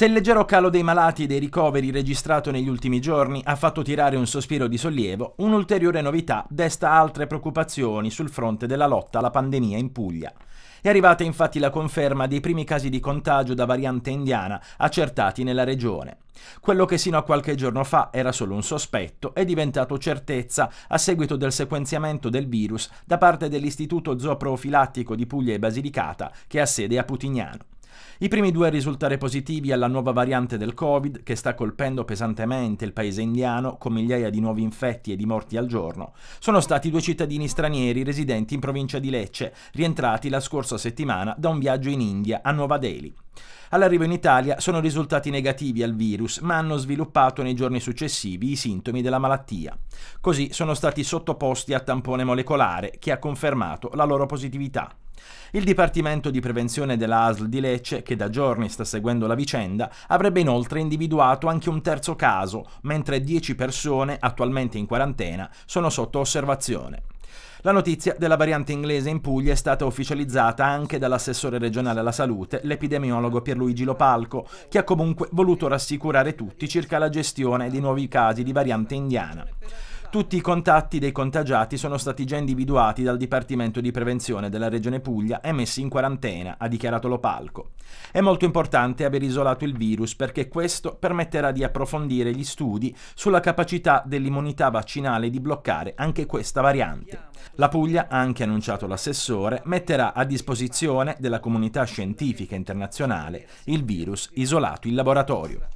Se il leggero calo dei malati e dei ricoveri registrato negli ultimi giorni ha fatto tirare un sospiro di sollievo, un'ulteriore novità desta altre preoccupazioni sul fronte della lotta alla pandemia in Puglia. È arrivata infatti la conferma dei primi casi di contagio da variante indiana accertati nella regione. Quello che sino a qualche giorno fa era solo un sospetto è diventato certezza a seguito del sequenziamento del virus da parte dell'Istituto Zooprofilattico di Puglia e Basilicata che ha sede a Putignano. I primi due a risultare positivi alla nuova variante del Covid che sta colpendo pesantemente il paese indiano con migliaia di nuovi infetti e di morti al giorno sono stati due cittadini stranieri residenti in provincia di Lecce, rientrati la scorsa settimana da un viaggio in India a Nuova Delhi. All'arrivo in Italia sono risultati negativi al virus, ma hanno sviluppato nei giorni successivi i sintomi della malattia. Così sono stati sottoposti a tampone molecolare che ha confermato la loro positività. Il Dipartimento di Prevenzione della ASL di Lecce, che da giorni sta seguendo la vicenda, avrebbe inoltre individuato anche un terzo caso, mentre 10 persone, attualmente in quarantena, sono sotto osservazione. La notizia della variante inglese in Puglia è stata ufficializzata anche dall'assessore regionale alla salute, l'epidemiologo Pierluigi Lopalco, che ha comunque voluto rassicurare tutti circa la gestione di nuovi casi di variante indiana. Tutti i contatti dei contagiati sono stati già individuati dal Dipartimento di Prevenzione della Regione Puglia e messi in quarantena, ha dichiarato Lopalco. È molto importante aver isolato il virus perché questo permetterà di approfondire gli studi sulla capacità dell'immunità vaccinale di bloccare anche questa variante. La Puglia, ha anche annunciato l'assessore, metterà a disposizione della comunità scientifica internazionale il virus isolato in laboratorio.